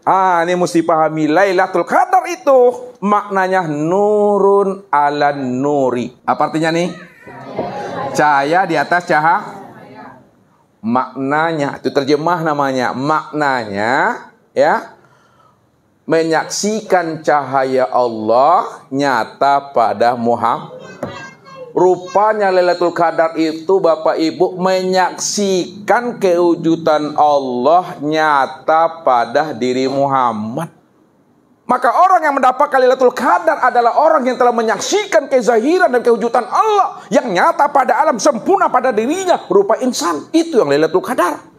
Ah, ini mesti pahami Lailatul Qadar itu maknanya nurun ala nuri. Apa artinya nih? Cahaya di atas cahaya. Maknanya itu terjemah namanya. Maknanya ya menyaksikan cahaya Allah nyata pada Muhammad Rupanya Lailatul Qadar itu Bapak Ibu menyaksikan kewujudan Allah nyata pada diri Muhammad. Maka orang yang mendapatkan Lailatul Qadar adalah orang yang telah menyaksikan kezahiran dan kewujudan Allah yang nyata pada alam sempurna pada dirinya rupa insan. Itu yang Lailatul Qadar.